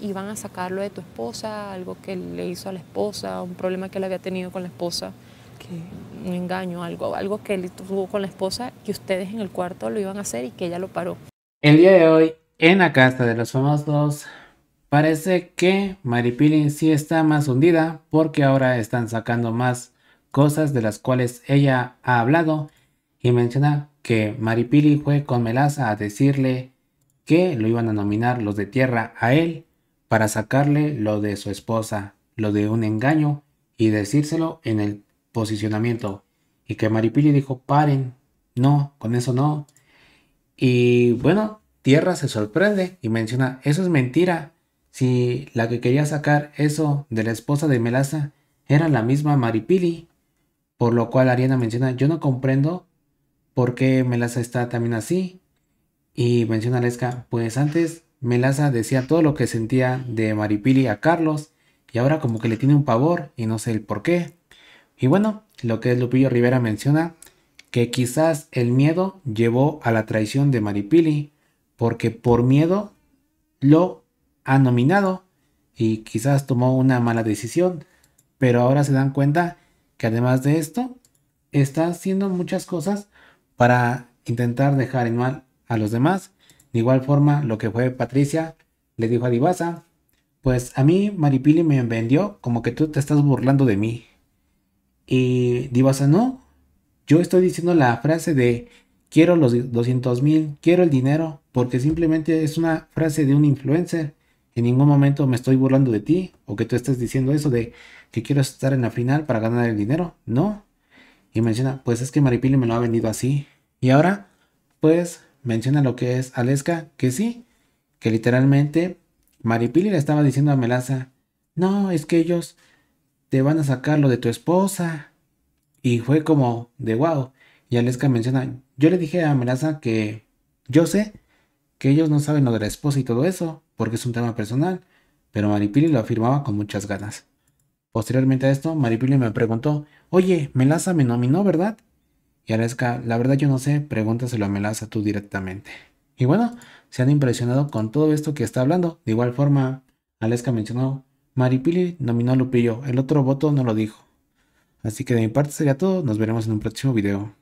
y van a sacarlo de tu esposa, algo que le hizo a la esposa, un problema que él había tenido con la esposa, que, un engaño, algo, algo que él tuvo con la esposa, que ustedes en el cuarto lo iban a hacer y que ella lo paró. El día de hoy, en la casa de los famosos, parece que Maripili sí está más hundida porque ahora están sacando más cosas de las cuales ella ha hablado y menciona que Maripili fue con Melaza a decirle que lo iban a nominar los de tierra a él para sacarle lo de su esposa, lo de un engaño y decírselo en el posicionamiento. Y que Maripili dijo, paren, no, con eso no. Y bueno, Tierra se sorprende y menciona, eso es mentira. Si la que quería sacar eso de la esposa de Melaza era la misma Maripili. Por lo cual Ariana menciona, yo no comprendo por qué Melaza está también así. Y menciona Lesca, pues antes Melaza decía todo lo que sentía de Maripili a Carlos y ahora como que le tiene un pavor y no sé el por qué. Y bueno, lo que Lupillo Rivera menciona, que quizás el miedo llevó a la traición de Maripili, porque por miedo lo ha nominado y quizás tomó una mala decisión, pero ahora se dan cuenta que además de esto, está haciendo muchas cosas para intentar dejar en mal a los demás. De igual forma, lo que fue Patricia le dijo a Divasa, pues a mí Maripili me vendió como que tú te estás burlando de mí. Y Divasa, no, yo estoy diciendo la frase de quiero los 200 mil, quiero el dinero, porque simplemente es una frase de un influencer. En ningún momento me estoy burlando de ti o que tú estés diciendo eso de que quiero estar en la final para ganar el dinero. No. Y menciona, pues es que Maripili me lo ha vendido así. Y ahora, pues menciona lo que es Aleska, que sí, que literalmente Maripili le estaba diciendo a Melaza, no, es que ellos te van a sacar lo de tu esposa. Y fue como de wow. Y Aleska menciona, yo le dije a Melaza que yo sé que ellos no saben lo de la esposa y todo eso, porque es un tema personal, pero Maripili lo afirmaba con muchas ganas. Posteriormente a esto, Maripili me preguntó, oye, Melaza me nominó, ¿verdad? Y Aleska, la verdad yo no sé, pregúntaselo a Melaza tú directamente. Y bueno, se han impresionado con todo esto que está hablando. De igual forma, Aleska mencionó, Maripili nominó a Lupillo, el otro voto no lo dijo. Así que de mi parte sería todo, nos veremos en un próximo video.